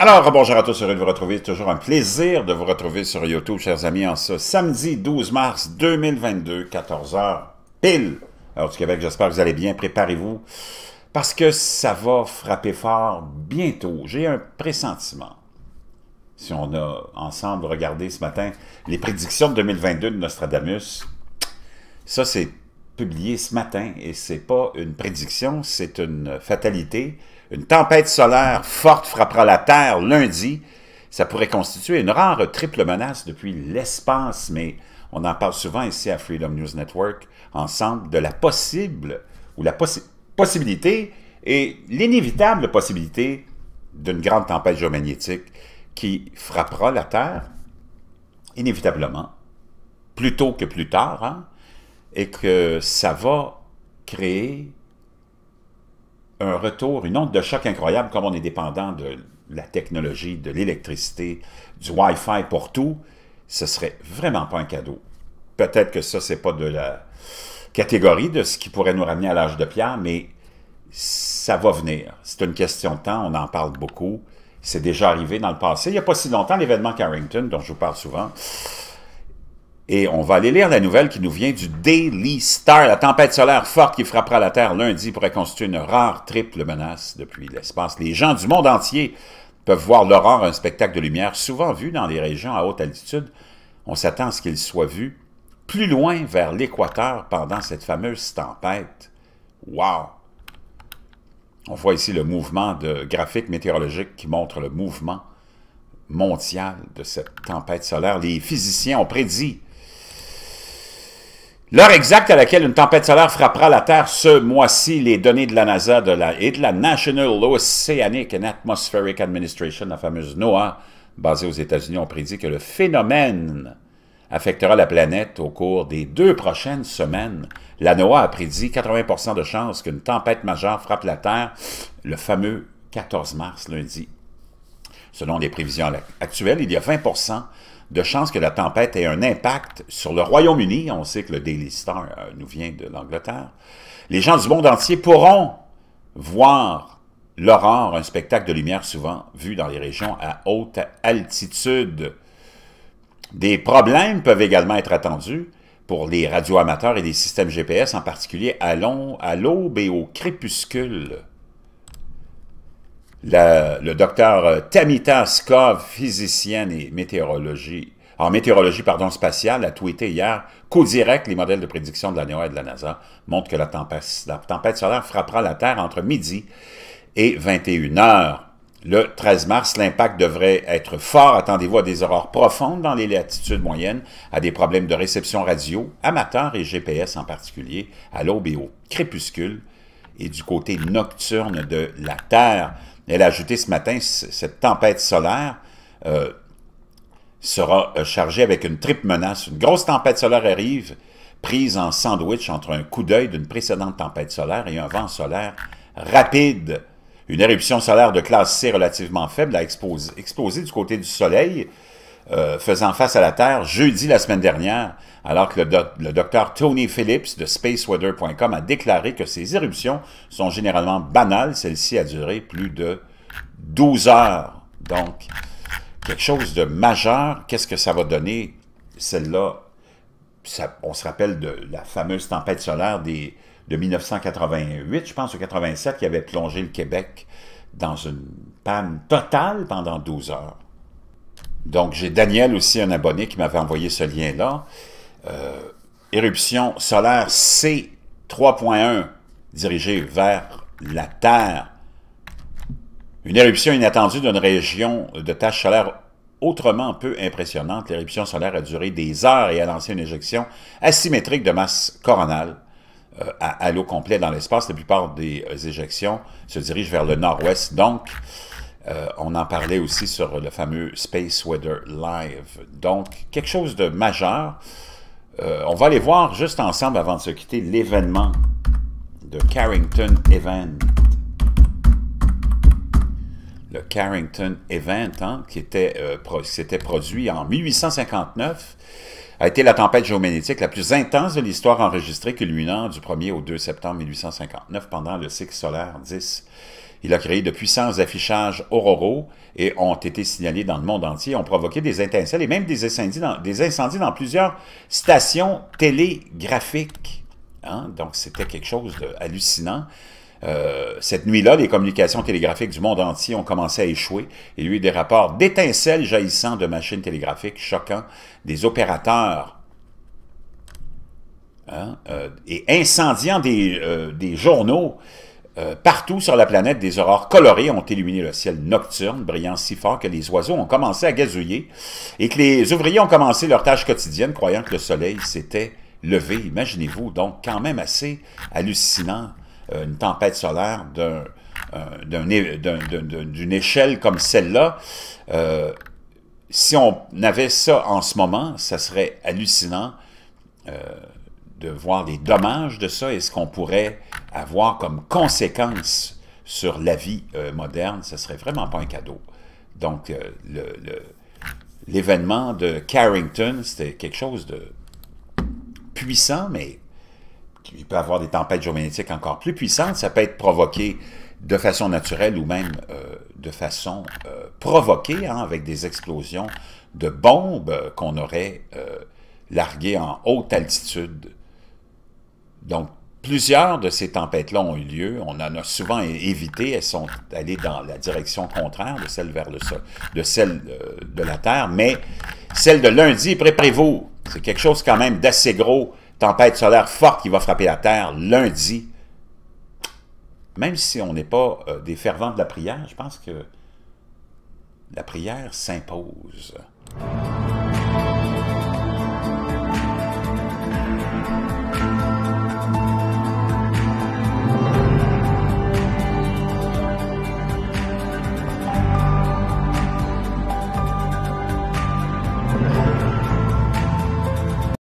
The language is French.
Alors, bonjour à tous, heureux de vous retrouver. Toujours un plaisir de vous retrouver sur YouTube, chers amis, en ce samedi 12 mars 2022, 14h pile. Alors, du Québec, j'espère que vous allez bien. Préparez-vous parce que ça va frapper fort bientôt. J'ai un pressentiment. Si on a ensemble regardé ce matin les prédictions de 2022 de Nostradamus, ça c'est publié ce matin et c'est pas une prédiction, c'est une fatalité une tempête solaire forte frappera la Terre lundi. Ça pourrait constituer une rare triple menace depuis l'espace, mais on en parle souvent ici à Freedom News Network, ensemble, de la possible, ou la possibilité et l'inévitable possibilité d'une grande tempête géomagnétique qui frappera la Terre, inévitablement, plus tôt que plus tard, hein, et que ça va créer un retour, une onde de choc incroyable, comme on est dépendant de la technologie, de l'électricité, du Wi-Fi pour tout, ce serait vraiment pas un cadeau. Peut-être que ça, c'est pas de la catégorie de ce qui pourrait nous ramener à l'âge de pierre, mais ça va venir. C'est une question de temps, on en parle beaucoup. C'est déjà arrivé dans le passé. Il n'y a pas si longtemps, l'événement Carrington, dont je vous parle souvent, et on va aller lire la nouvelle qui nous vient du Daily Star. La tempête solaire forte qui frappera la Terre lundi pourrait constituer une rare triple menace depuis l'espace. Les gens du monde entier peuvent voir l'aurore, un spectacle de lumière souvent vu dans les régions à haute altitude. On s'attend à ce qu'il soit vu plus loin vers l'équateur pendant cette fameuse tempête. Wow! On voit ici le mouvement de graphique météorologique qui montre le mouvement mondial de cette tempête solaire. Les physiciens ont prédit L'heure exacte à laquelle une tempête solaire frappera la Terre ce mois-ci, les données de la NASA de la, et de la National Oceanic and Atmospheric Administration, la fameuse NOAA, basée aux États-Unis, ont prédit que le phénomène affectera la planète au cours des deux prochaines semaines. La NOAA a prédit 80 de chances qu'une tempête majeure frappe la Terre le fameux 14 mars lundi. Selon les prévisions actuelles, il y a 20 de chance que la tempête ait un impact sur le Royaume-Uni. On sait que le Daily Star euh, nous vient de l'Angleterre. Les gens du monde entier pourront voir l'aurore, un spectacle de lumière souvent vu dans les régions à haute altitude. Des problèmes peuvent également être attendus pour les radioamateurs et les systèmes GPS, en particulier à l'aube et au crépuscule le docteur euh, Tamita Skov, physicienne et météorologie, en météorologie spatiale, a tweeté hier qu'au direct, les modèles de prédiction de la NOAA et de la NASA montrent que la tempête, tempête solaire frappera la Terre entre midi et 21 heures. Le 13 mars, l'impact devrait être fort. Attendez-vous à des horreurs profondes dans les latitudes moyennes, à des problèmes de réception radio, amateur et GPS en particulier, à l'aube et au crépuscule, et du côté nocturne de la Terre. Elle a ajouté ce matin, cette tempête solaire euh, sera euh, chargée avec une triple menace. Une grosse tempête solaire arrive, prise en sandwich entre un coup d'œil d'une précédente tempête solaire et un vent solaire rapide. Une éruption solaire de classe C relativement faible a explosé du côté du Soleil euh, faisant face à la Terre jeudi la semaine dernière, alors que le, docteur Tony Phillips de spaceweather.com a déclaré que ces éruptions sont généralement banales. Celle-ci a duré plus de 12 heures. Donc, quelque chose de majeur. Qu'est-ce que ça va donner, celle-là? On se rappelle de la fameuse tempête solaire de 1988, je pense, ou 87, qui avait plongé le Québec dans une panne totale pendant 12 heures. Donc, j'ai Daniel aussi, un abonné, qui m'avait envoyé ce lien-là. Euh, éruption solaire C 3.1, dirigée vers la Terre. Une éruption inattendue d'une région de tâches solaires autrement peu impressionnante. L'éruption solaire a duré des heures et a lancé une éjection asymétrique de masse coronale euh, à, à l'eau complète dans l'espace. La plupart des euh, éjections se dirigent vers le nord-ouest. Donc, euh, on en parlait aussi sur le fameux Space Weather Live. Donc, quelque chose de majeur. Euh, on va aller voir juste ensemble avant de se quitter l'événement de Carrington Event. Le Carrington Event, hein, euh, qui s'était produit en 1859, a été la tempête géomagnétique la plus intense de l'histoire enregistrée culminant du 1er au 2 septembre 1859 pendant le cycle solaire 10. Il a créé de puissants affichages auroraux et ont été signalés dans le monde entier, ont provoqué des étincelles et même des incendies dans, plusieurs stations télégraphiques. Hein. Donc, c'était quelque chose d'hallucinant. Euh, cette nuit-là, les communications télégraphiques du monde entier ont commencé à échouer. Il y a eu des rapports d'étincelles jaillissant de machines télégraphiques choquant des opérateurs hein, euh, et incendiant des euh, journaux euh, partout sur la planète, des aurores colorées ont illuminé le ciel nocturne, brillant si fort que les oiseaux ont commencé à gazouiller et que les ouvriers ont commencé leur tâches quotidienne croyant que le soleil s'était levé. Imaginez-vous, donc quand même assez hallucinant, euh, une tempête solaire euh, d'une échelle comme celle-là. si on avait ça en ce moment, ça serait hallucinant de voir les dommages de ça et ce qu'on pourrait avoir comme conséquence sur la vie euh, moderne, ce serait vraiment pas un cadeau. Donc, euh, l'événement de Carrington, c'était quelque chose de puissant, mais il peut avoir des tempêtes géomagnétiques encore plus puissantes. Ça peut être provoqué de façon naturelle ou même euh, de façon provoquée, hein, avec des explosions de bombes qu'on aurait larguées en haute altitude donc, plusieurs de ces tempêtes-là ont eu lieu. On en a souvent évité. Elles sont allées dans la direction contraire de celle vers le sol, de celle euh, de la Terre. Mais celle de lundi, pré vous C'est quelque chose quand même d'assez gros. Tempête solaire forte qui va frapper la Terre lundi. Même si on n'est pas euh, des fervents de la prière, je pense que la prière s'impose.